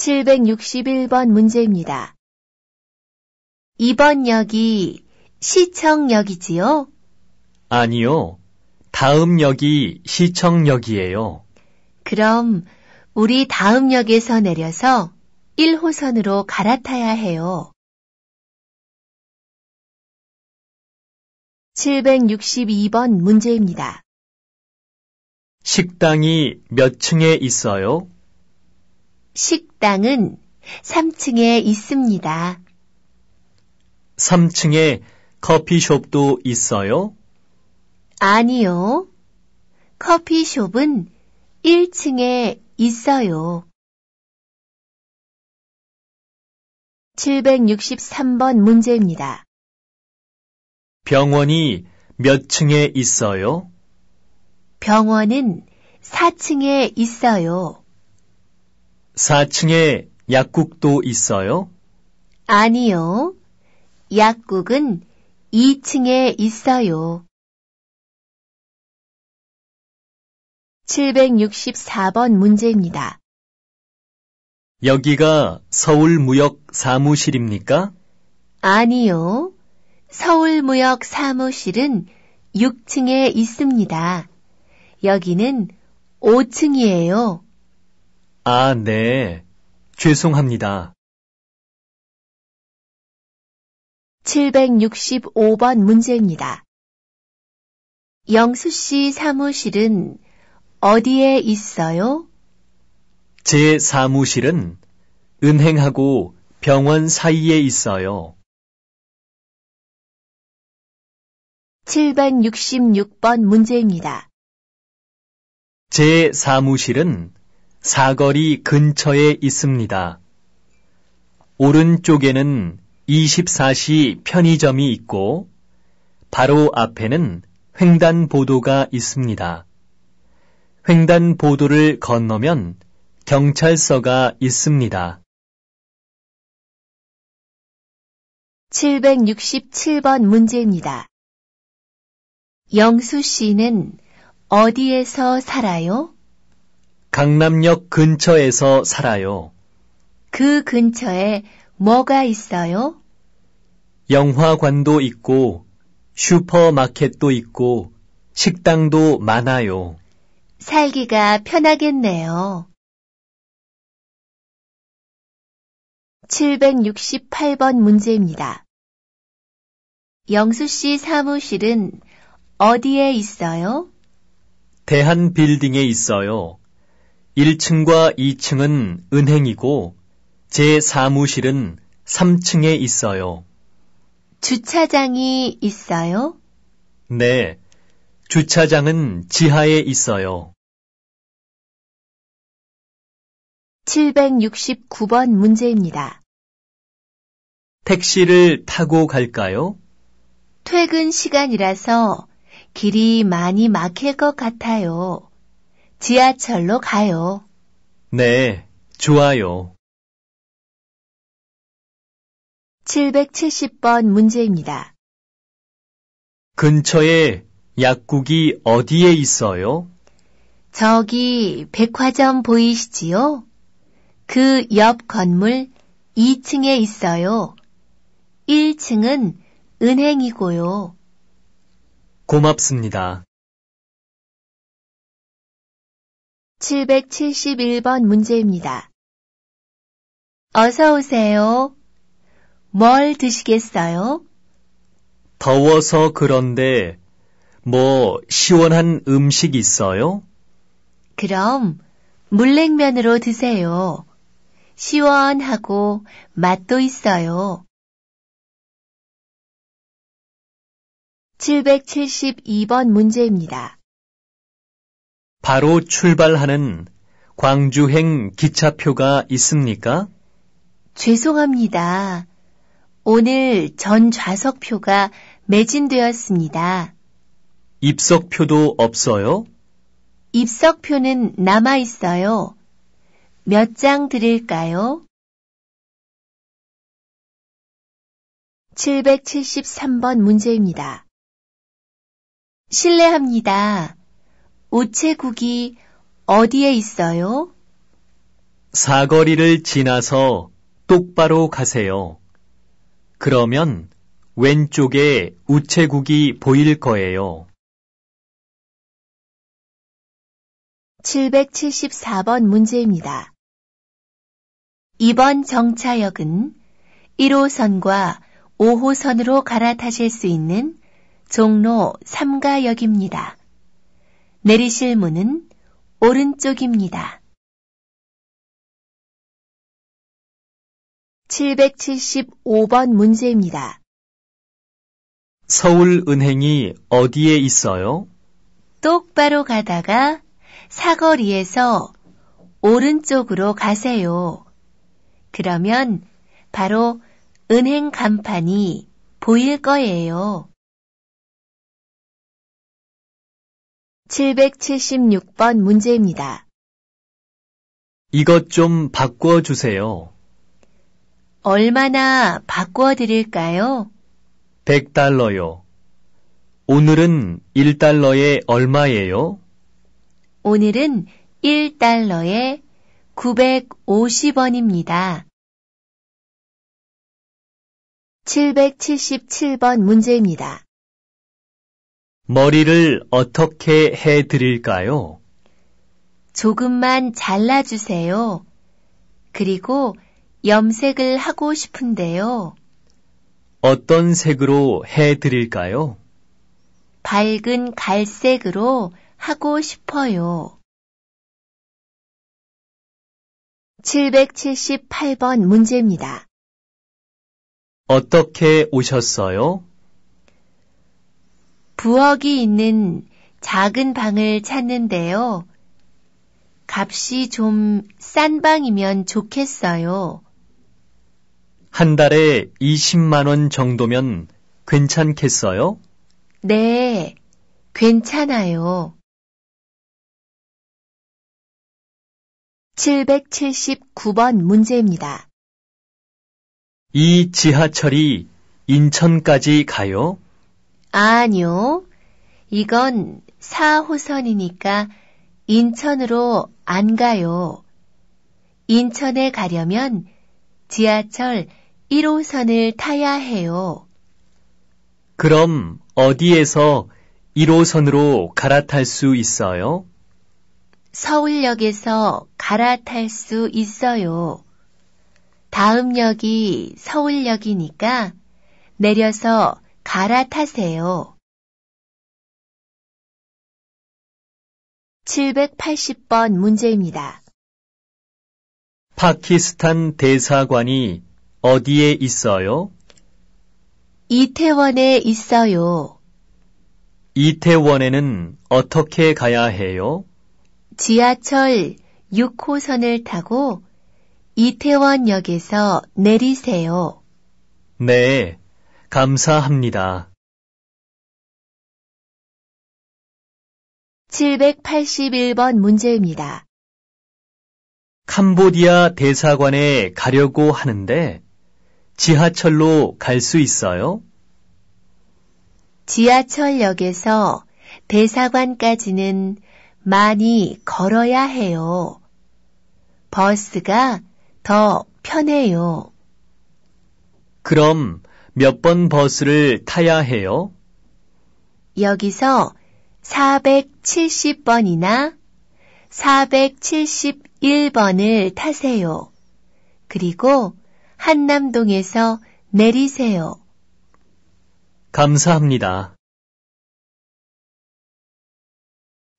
761번 문제입니다. 2번 역이 시청역이지요? 아니요. 다음 역이 시청역이에요. 그럼 우리 다음 역에서 내려서 1호선으로 갈아타야 해요. 762번 문제입니다. 식당이 몇 층에 있어요? 식 식당은 3층에 있습니다. 3층에 커피숍도 있어요? 아니요. 커피숍은 1층에 있어요. 763번 문제입니다. 병원이 몇 층에 있어요? 병원은 4층에 있어요. 4층에 약국도 있어요? 아니요. 약국은 2층에 있어요. 764번 문제입니다. 여기가 서울무역 사무실입니까? 아니요. 서울무역 사무실은 6층에 있습니다. 여기는 5층이에요. 아, 네. 죄송합니다. 765번 문제입니다. 영수 씨 사무실은 어디에 있어요? 제 사무실은 은행하고 병원 사이에 있어요. 766번 문제입니다. 제 사무실은 사거리 근처에 있습니다. 오른쪽에는 24시 편의점이 있고 바로 앞에는 횡단보도가 있습니다. 횡단보도를 건너면 경찰서가 있습니다. 767번 문제입니다. 영수 씨는 어디에서 살아요? 강남역 근처에서 살아요. 그 근처에 뭐가 있어요? 영화관도 있고 슈퍼마켓도 있고 식당도 많아요. 살기가 편하겠네요. 768번 문제입니다. 영수 씨 사무실은 어디에 있어요? 대한 빌딩에 있어요. 1층과 2층은 은행이고 제 사무실은 3층에 있어요. 주차장이 있어요? 네. 주차장은 지하에 있어요. 769번 문제입니다. 택시를 타고 갈까요? 퇴근 시간이라서 길이 많이 막힐 것 같아요. 지하철로 가요. 네, 좋아요. 770번 문제입니다. 근처에 약국이 어디에 있어요? 저기 백화점 보이시지요? 그 옆 건물 2층에 있어요. 1층은 은행이고요. 고맙습니다. 771번 문제입니다. 어서 오세요. 뭘 드시겠어요? 더워서 그런데 뭐 시원한 음식 있어요? 그럼 물냉면으로 드세요. 시원하고 맛도 있어요. 772번 문제입니다. 바로 출발하는 광주행 기차표가 있습니까? 죄송합니다. 오늘 전 좌석표가 매진되었습니다. 입석표도 없어요? 입석표는 남아 있어요. 몇 장 드릴까요? 773번 문제입니다. 실례합니다. 우체국이 어디에 있어요? 사거리를 지나서 똑바로 가세요. 그러면 왼쪽에 우체국이 보일 거예요. 774번 문제입니다. 이번 정차역은 1호선과 5호선으로 갈아타실 수 있는 종로 3가역입니다. 내리실 문은 오른쪽입니다. 775번 문제입니다. 서울은행이 어디에 있어요? 똑바로 가다가 사거리에서 오른쪽으로 가세요. 그러면 바로 은행 간판이 보일 거예요. 776번 문제입니다. 이것 좀 바꿔주세요. 얼마나 바꿔드릴까요? 100달러요. 오늘은 1달러에 얼마예요? 오늘은 1달러에 950원입니다. 777번 문제입니다. 머리를 어떻게 해 드릴까요? 조금만 잘라주세요. 그리고 염색을 하고 싶은데요. 어떤 색으로 해 드릴까요? 밝은 갈색으로 하고 싶어요. 778번 문제입니다. 어떻게 오셨어요? 부엌이 있는 작은 방을 찾는데요. 값이 좀 싼 방이면 좋겠어요. 한 달에 20만원 정도면 괜찮겠어요? 네, 괜찮아요. 779번 문제입니다. 이 지하철이 인천까지 가요? 아니요. 이건 4호선이니까 인천으로 안 가요. 인천에 가려면 지하철 1호선을 타야 해요. 그럼 어디에서 1호선으로 갈아탈 수 있어요? 서울역에서 갈아탈 수 있어요. 다음 역이 서울역이니까 내려서 갈아타세요. 780번 문제입니다. 파키스탄 대사관이 어디에 있어요? 이태원에 있어요. 이태원에는 어떻게 가야 해요? 지하철 6호선을 타고 이태원역에서 내리세요. 네, 감사합니다. 781번 문제입니다. 캄보디아 대사관에 가려고 하는데 지하철로 갈 수 있어요? 지하철역에서 대사관까지는 많이 걸어야 해요. 버스가 더 편해요. 그럼 몇번 버스를 타야 해요? 여기서 470번이나 471번을 타세요. 그리고 한남동에서 내리세요. 감사합니다.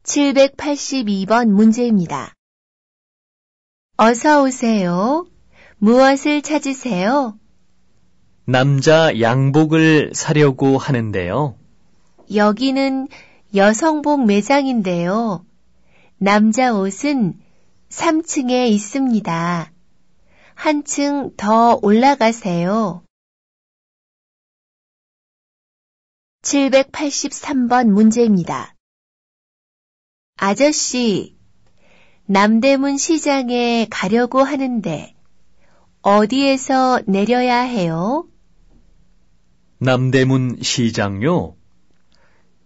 782번 문제입니다. 어서 오세요. 무엇을 찾으세요? 남자 양복을 사려고 하는데요. 여기는 여성복 매장인데요. 남자 옷은 3층에 있습니다. 한 층 더 올라가세요. 783번 문제입니다. 아저씨, 남대문 시장에 가려고 하는데 어디에서 내려야 해요? 남대문 시장요?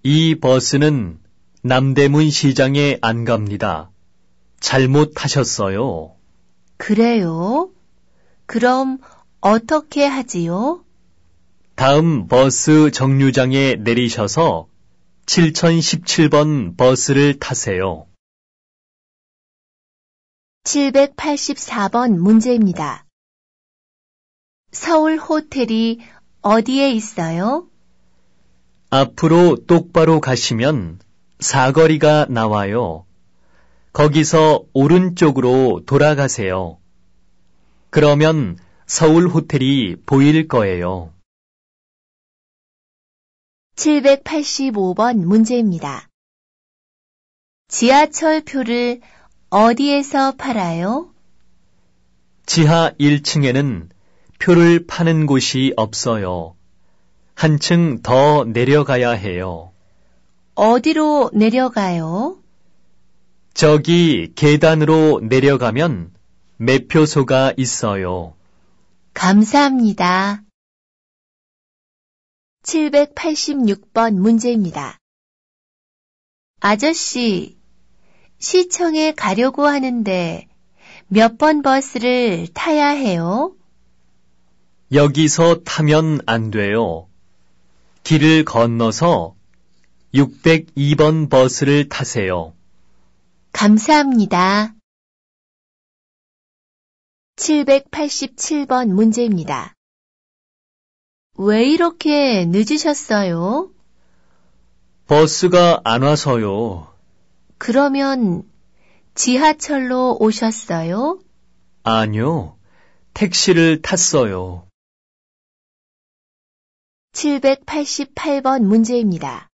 이 버스는 남대문 시장에 안 갑니다. 잘못 타셨어요. 그래요? 그럼 어떻게 하지요? 다음 버스 정류장에 내리셔서 7017번 버스를 타세요. 784번 문제입니다. 서울 호텔이 어디에 있어요? 앞으로 똑바로 가시면 사거리가 나와요. 거기서 오른쪽으로 돌아가세요. 그러면 서울 호텔이 보일 거예요. 785번 문제입니다. 지하철 표를 어디에서 팔아요? 지하 1층에는 표를 파는 곳이 없어요. 한층 더 내려가야 해요. 어디로 내려가요? 저기 계단으로 내려가면 매표소가 있어요. 감사합니다. 786번 문제입니다. 아저씨, 시청에 가려고 하는데 몇 번 버스를 타야 해요? 여기서 타면 안 돼요. 길을 건너서 602번 버스를 타세요. 감사합니다. 787번 문제입니다. 왜 이렇게 늦으셨어요? 버스가 안 와서요. 그러면 지하철로 오셨어요? 아니요. 택시를 탔어요. 788번 문제입니다.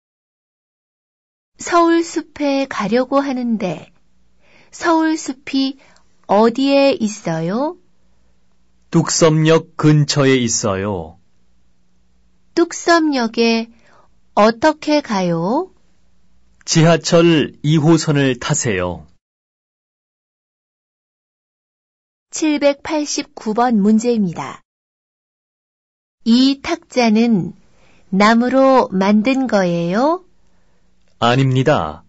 서울숲에 가려고 하는데 서울숲이 어디에 있어요? 뚝섬역 근처에 있어요. 뚝섬역에 어떻게 가요? 지하철 2호선을 타세요. 789번 문제입니다. 이 탁자는 나무로 만든 거예요? 아닙니다.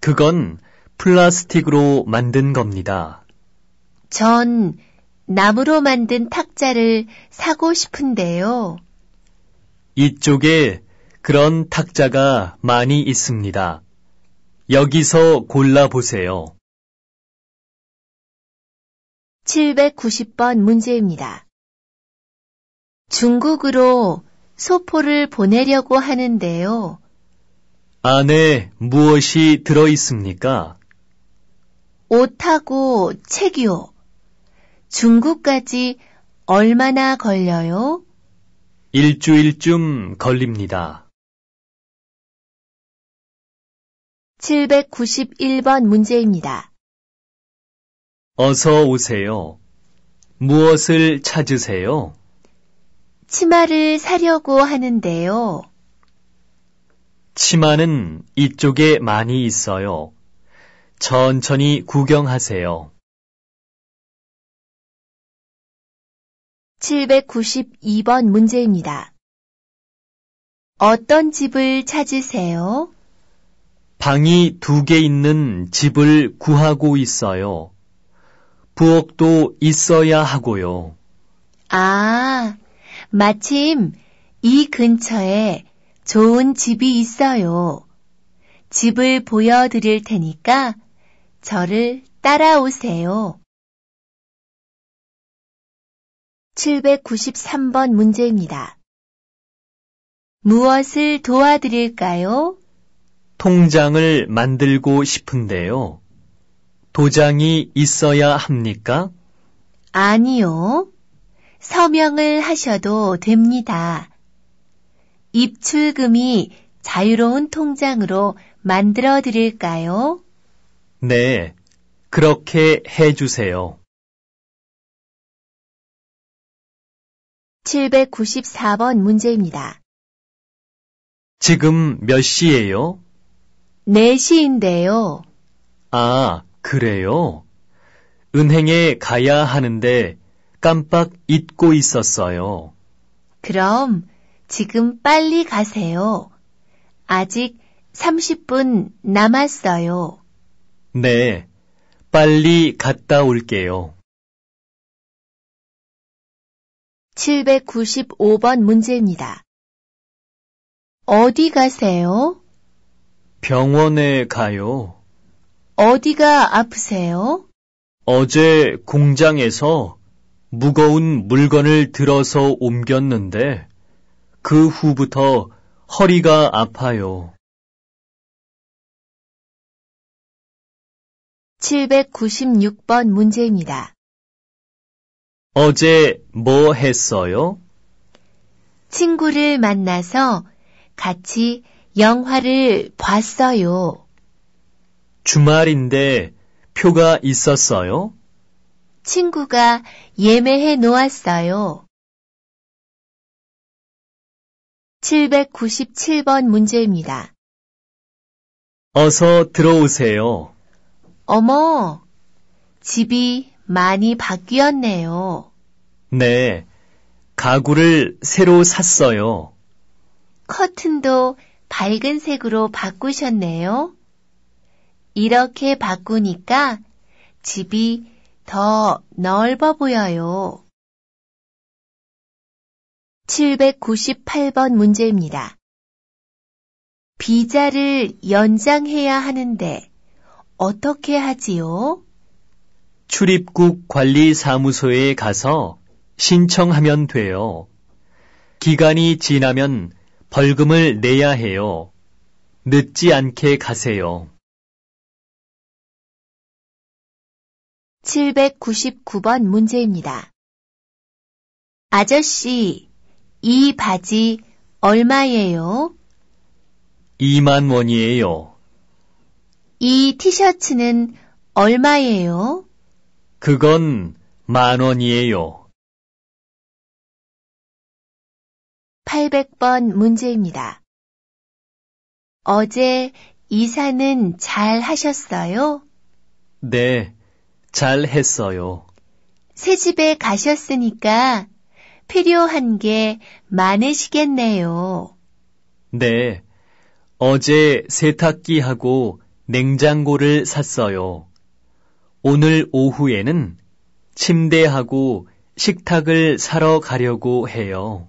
그건 플라스틱으로 만든 겁니다. 전 나무로 만든 탁자를 사고 싶은데요. 이쪽에 그런 탁자가 많이 있습니다. 여기서 골라보세요. 790번 문제입니다. 중국으로 소포를 보내려고 하는데요. 안에 무엇이 들어 있습니까? 옷하고 책이요. 중국까지 얼마나 걸려요? 일주일쯤 걸립니다. 791번 문제입니다. 어서 오세요. 무엇을 찾으세요? 치마를 사려고 하는데요. 치마는 이쪽에 많이 있어요. 천천히 구경하세요. 792번 문제입니다. 어떤 집을 찾으세요? 방이 두 개 있는 집을 구하고 있어요. 부엌도 있어야 하고요. 아, 마침 이 근처에 좋은 집이 있어요. 집을 보여드릴 테니까 저를 따라오세요. 793번 문제입니다. 무엇을 도와드릴까요? 통장을 만들고 싶은데요. 도장이 있어야 합니까? 아니요. 서명을 하셔도 됩니다. 입출금이 자유로운 통장으로 만들어 드릴까요? 네, 그렇게 해주세요. 794번 문제입니다. 지금 몇 시예요? 4시인데요. 아, 그래요? 은행에 가야 하는데 깜빡 잊고 있었어요. 그럼 지금 빨리 가세요. 아직 30분 남았어요. 네, 빨리 갔다 올게요. 795번 문제입니다. 어디 가세요? 병원에 가요. 어디가 아프세요? 어제 공장에서 무거운 물건을 들어서 옮겼는데 그 후부터 허리가 아파요. 796번 문제입니다. 어제 뭐 했어요? 친구를 만나서 같이 영화를 봤어요. 주말인데 표가 있었어요? 친구가 예매해 놓았어요. 797번 문제입니다. 어서 들어오세요. 어머, 집이 많이 바뀌었네요. 네, 가구를 새로 샀어요. 커튼도 밝은 색으로 바꾸셨네요. 이렇게 바꾸니까 집이 더 넓어 보여요. 798번 문제입니다. 비자를 연장해야 하는데 어떻게 하지요? 출입국 관리 사무소에 가서 신청하면 돼요. 기간이 지나면 벌금을 내야 해요. 늦지 않게 가세요. 799번 문제입니다. 아저씨, 이 바지 얼마예요? 2만 원이에요. 이 티셔츠는 얼마예요? 그건 만 원이에요. 800번 문제입니다. 어제 이사는 잘 하셨어요? 네. 잘 했어요. 새 집에 가셨으니까 필요한 게 많으시겠네요. 네. 어제 세탁기하고 냉장고를 샀어요. 오늘 오후에는 침대하고 식탁을 사러 가려고 해요.